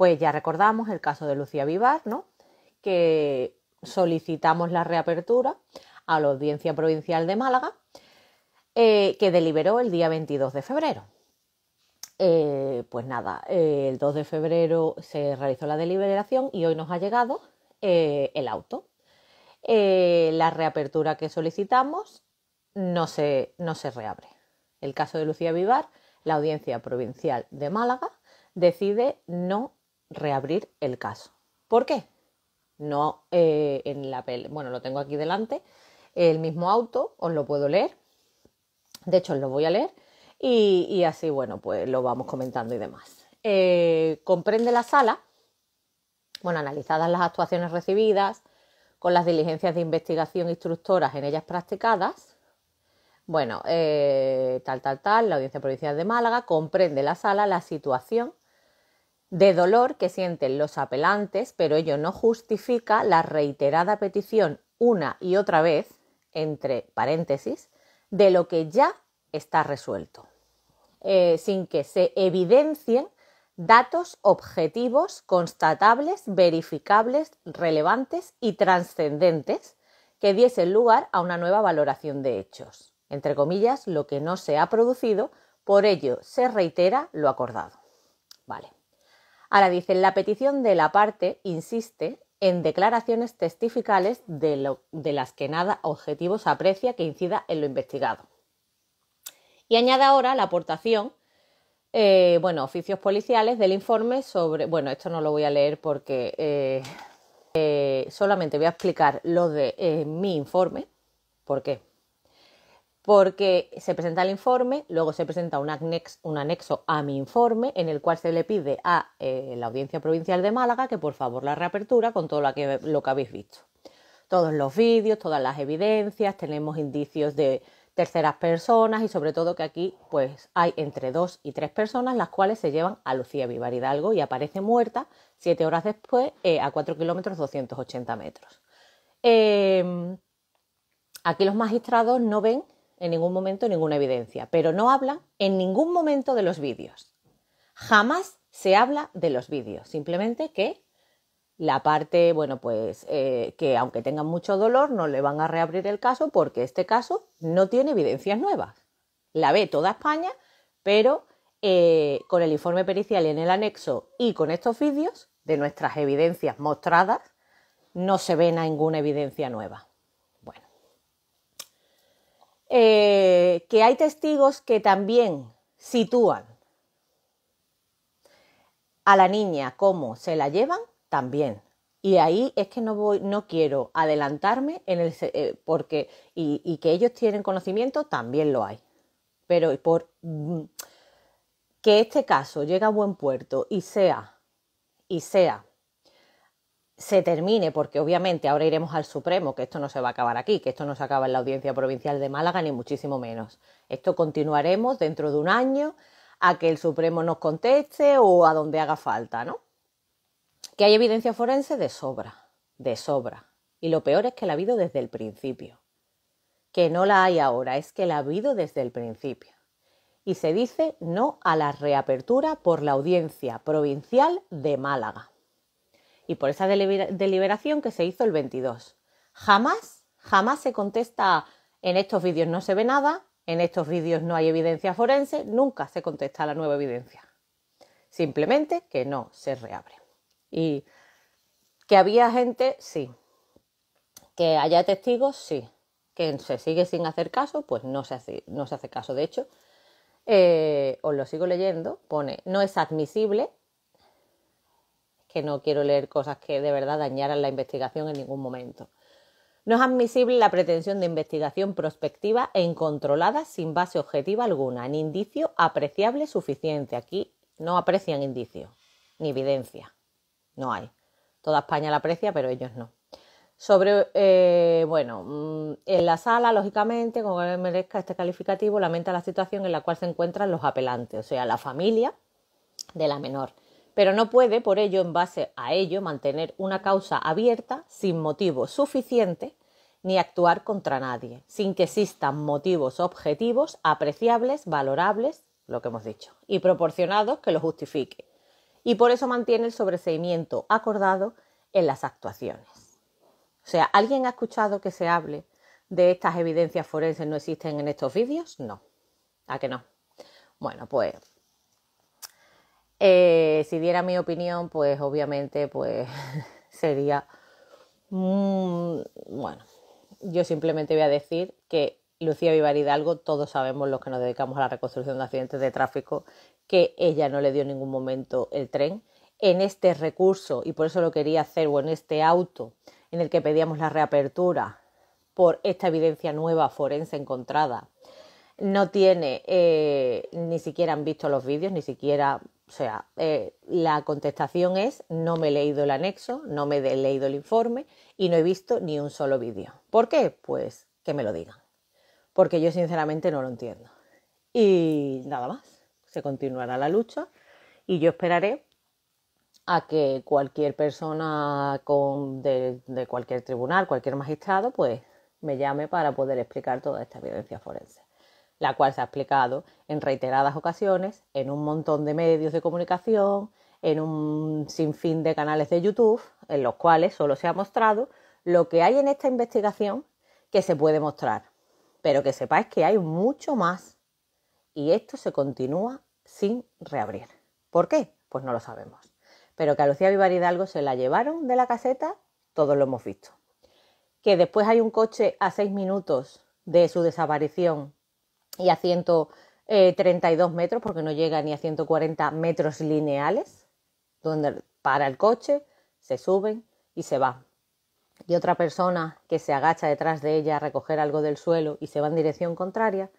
Pues ya recordamos el caso de Lucía Vivar, ¿no? que solicitamos la reapertura a la Audiencia Provincial de Málaga, eh, que deliberó el día 22 de febrero. Eh, pues nada, eh, el 2 de febrero se realizó la deliberación y hoy nos ha llegado el auto. la reapertura que solicitamos no se, no se reabre. El caso de Lucía Vivar, la Audiencia Provincial de Málaga decide no reabrir el caso. ¿Por qué? No eh, en la bueno, lo tengo aquí delante, el mismo auto, os lo puedo leer, de hecho os lo voy a leer y, así, bueno, pues lo vamos comentando y demás. Eh, comprende la sala, bueno, analizadas las actuaciones recibidas, con las diligencias de investigación instructoras en ellas practicadas, bueno, eh, tal, tal, tal, la Audiencia Provincial de Málaga comprende la sala, la situación de dolor que sienten los apelantes, pero ello no justifica la reiterada petición una y otra vez, entre paréntesis, de lo que ya está resuelto, eh, sin que se evidencien datos objetivos, constatables, verificables, relevantes y trascendentes que diesen lugar a una nueva valoración de hechos. Entre comillas, lo que no se ha producido, por ello se reitera lo acordado. Vale. Ahora dice, la petición de la parte insiste en declaraciones testificales de, las que nada objetivo se aprecia que incida en lo investigado. Y añade ahora la aportación, eh, bueno, oficios policiales del informe sobre, bueno, esto no lo voy a leer porque eh, eh, solamente voy a explicar lo de mi informe, ¿por qué?, porque se presenta el informe, luego se presenta un, anexo a mi informe en el cual se le pide a eh, la Audiencia Provincial de Málaga que por favor la reapertura con todo lo que, habéis visto. Todos los vídeos, todas las evidencias, tenemos indicios de terceras personas y sobre todo que aquí pues hay entre dos y tres personas las cuales se llevan a Lucía Vivar Hidalgo y aparece muerta siete horas después eh, a 4 kilómetros 280 metros. Em, aquí los magistrados no ven en ningún momento ninguna evidencia, pero no habla en ningún momento de los vídeos. Jamás se habla de los vídeos, simplemente que la parte, bueno, pues eh, que aunque tengan mucho dolor, no le van a reabrir el caso porque este caso no tiene evidencias nuevas. La ve toda España, pero eh, con el informe pericial en el anexo y con estos vídeos de nuestras evidencias mostradas, no se ve ninguna evidencia nueva. Eh, que hay testigos que también sitúan a la niña como se la llevan también. Y ahí es que no voy, no quiero adelantarme en el eh, porque y, que ellos tienen conocimiento también lo hay. Pero por mm, que este caso llegue a buen puerto y sea y sea se termine, porque obviamente ahora iremos al Supremo, que esto no se va a acabar aquí, que esto no se acaba en la Audiencia Provincial de Málaga, ni muchísimo menos. Esto continuaremos dentro de un año a que el Supremo nos conteste o a donde haga falta, ¿no? Que hay evidencia forense de sobra, de sobra. Y lo peor es que la ha habido desde el principio. Que no la hay ahora, es que la ha habido desde el principio. Y se dice no a la reapertura por la Audiencia Provincial de Málaga y por esa deliberación que se hizo el 22. Jamás, jamás se contesta en estos vídeos no se ve nada, en estos vídeos no hay evidencia forense, nunca se contesta la nueva evidencia. Simplemente que no se reabre. Y que había gente, sí. Que haya testigos, sí. Que se sigue sin hacer caso, pues no se hace, no se hace caso. De hecho, eh, os lo sigo leyendo, pone, no es admisible que no quiero leer cosas que de verdad dañaran la investigación en ningún momento. No es admisible la pretensión de investigación prospectiva e incontrolada sin base objetiva alguna, ni indicio apreciable suficiente. Aquí no aprecian indicio, ni evidencia. No hay. Toda España la aprecia, pero ellos no. Sobre, eh, bueno, mm, en la sala, lógicamente, como merezca este calificativo, lamenta la situación en la cual se encuentran los apelantes, o sea, la familia de la menor pero no puede por ello en base a ello mantener una causa abierta sin motivo suficiente ni actuar contra nadie, sin que existan motivos objetivos, apreciables, valorables, lo que hemos dicho, y proporcionados que lo justifique. Y por eso mantiene el sobreseimiento acordado en las actuaciones. O sea, ¿alguien ha escuchado que se hable de estas evidencias forenses no existen en estos vídeos? No. ¿A que no? Bueno, pues eh, si diera mi opinión, pues obviamente pues sería... bueno, yo simplemente voy a decir que Lucía Vivar Hidalgo, todos sabemos los que nos dedicamos a la reconstrucción de accidentes de tráfico, que ella no le dio en ningún momento el tren. En este recurso, y por eso lo quería hacer, o en este auto en el que pedíamos la reapertura por esta evidencia nueva forense encontrada, no tiene, eh, ni siquiera han visto los vídeos, ni siquiera o sea, eh, la contestación es no me he leído el anexo, no me he leído el informe y no he visto ni un solo vídeo. ¿Por qué? Pues que me lo digan. Porque yo sinceramente no lo entiendo. Y nada más, se continuará la lucha y yo esperaré a que cualquier persona de, de cualquier tribunal, cualquier magistrado, pues me llame para poder explicar toda esta evidencia forense la cual se ha explicado en reiteradas ocasiones, en un montón de medios de comunicación, en un sinfín de canales de YouTube, en los cuales solo se ha mostrado lo que hay en esta investigación que se puede mostrar. Pero que sepáis que hay mucho más y esto se continúa sin reabrir. ¿Por qué? Pues no lo sabemos. Pero que a Lucía Vivar Hidalgo se la llevaron de la caseta, todos lo hemos visto. Que después hay un coche a seis minutos de su desaparición y a 132 eh, metros, porque no llega ni a 140 metros lineales, donde para el coche, se suben y se van. Y otra persona que se agacha detrás de ella a recoger algo del suelo y se va en dirección contraria,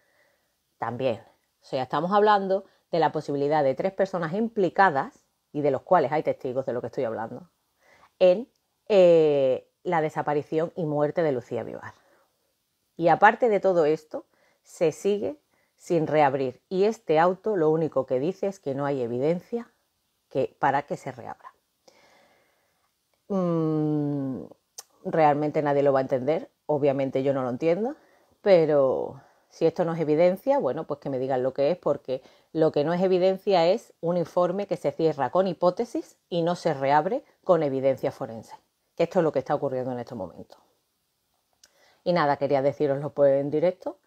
también. O sea, estamos hablando de la posibilidad de tres personas implicadas, y de los cuales hay testigos de lo que estoy hablando, en eh, la desaparición y muerte de Lucía Vivar. Y aparte de todo esto, se sigue sin reabrir y este auto lo único que dice es que no hay evidencia que, para que se reabra. Mm, realmente nadie lo va a entender, obviamente yo no lo entiendo, pero si esto no es evidencia, bueno, pues que me digan lo que es, porque lo que no es evidencia es un informe que se cierra con hipótesis y no se reabre con evidencia forense, que esto es lo que está ocurriendo en estos momentos. Y nada, quería deciroslo pues en directo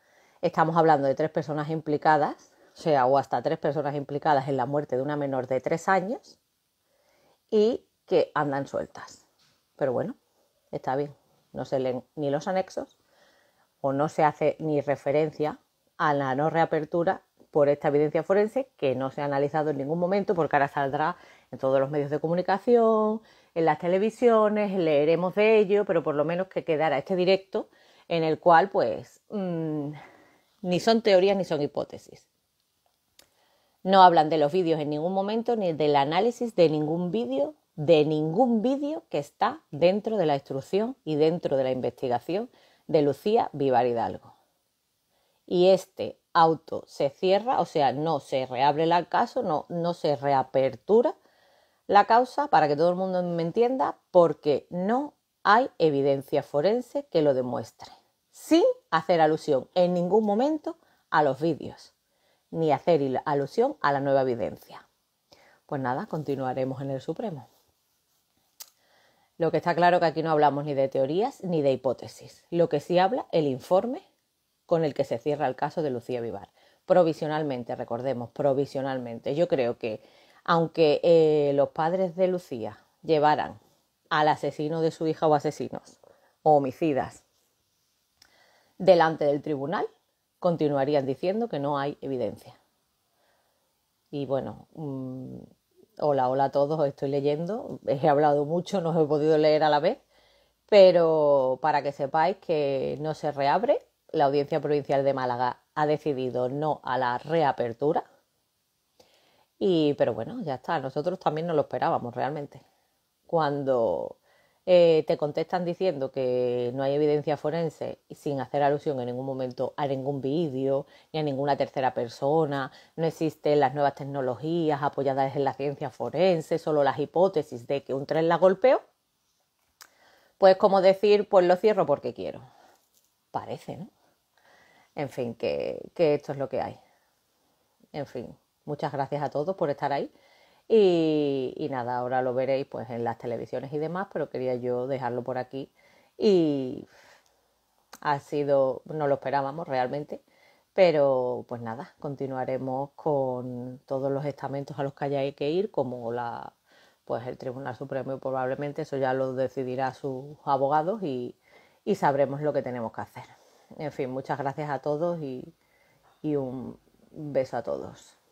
Estamos hablando de tres personas implicadas, o sea, o hasta tres personas implicadas en la muerte de una menor de tres años y que andan sueltas. Pero bueno, está bien, no se leen ni los anexos o no se hace ni referencia a la no reapertura por esta evidencia forense que no se ha analizado en ningún momento porque ahora saldrá en todos los medios de comunicación, en las televisiones, leeremos de ello, pero por lo menos que quedara este directo en el cual pues mm, ni son teorías ni son hipótesis. No hablan de los vídeos en ningún momento ni del análisis de ningún vídeo, de ningún vídeo que está dentro de la instrucción y dentro de la investigación de Lucía Vivar Hidalgo. Y este auto se cierra, o sea, no se reabre el caso, no, no se reapertura la causa para que todo el mundo me entienda, porque no hay evidencia forense que lo demuestre sin hacer alusión en ningún momento a los vídeos, ni hacer alusión a la nueva evidencia. Pues nada, continuaremos en el Supremo. Lo que está claro que aquí no hablamos ni de teorías ni de hipótesis. Lo que sí habla el informe con el que se cierra el caso de Lucía Vivar. Provisionalmente, recordemos, provisionalmente. Yo creo que aunque eh, los padres de Lucía llevaran al asesino de su hija o asesinos o homicidas delante del tribunal, continuarían diciendo que no hay evidencia. Y bueno, mm, hola, hola a todos, estoy leyendo, he hablado mucho, no os he podido leer a la vez, pero para que sepáis que no se reabre, la Audiencia Provincial de Málaga ha decidido no a la reapertura. Y pero bueno, ya está, nosotros también no lo esperábamos realmente. Cuando eh, te contestan diciendo que no hay evidencia forense sin hacer alusión en ningún momento a ningún vídeo ni a ninguna tercera persona, no existen las nuevas tecnologías apoyadas en la ciencia forense, solo las hipótesis de que un tren la golpeó, pues como decir, pues lo cierro porque quiero. Parece, ¿no? En fin, que esto es lo que hay. En fin, muchas gracias a todos por estar ahí. Y, nada, ahora lo veréis pues en las televisiones y demás, pero quería yo dejarlo por aquí. Y ha sido, no lo esperábamos realmente, pero pues nada, continuaremos con todos los estamentos a los que haya que ir, como la pues el Tribunal Supremo probablemente eso ya lo decidirá sus abogados y, y sabremos lo que tenemos que hacer. En fin, muchas gracias a todos y, y un beso a todos.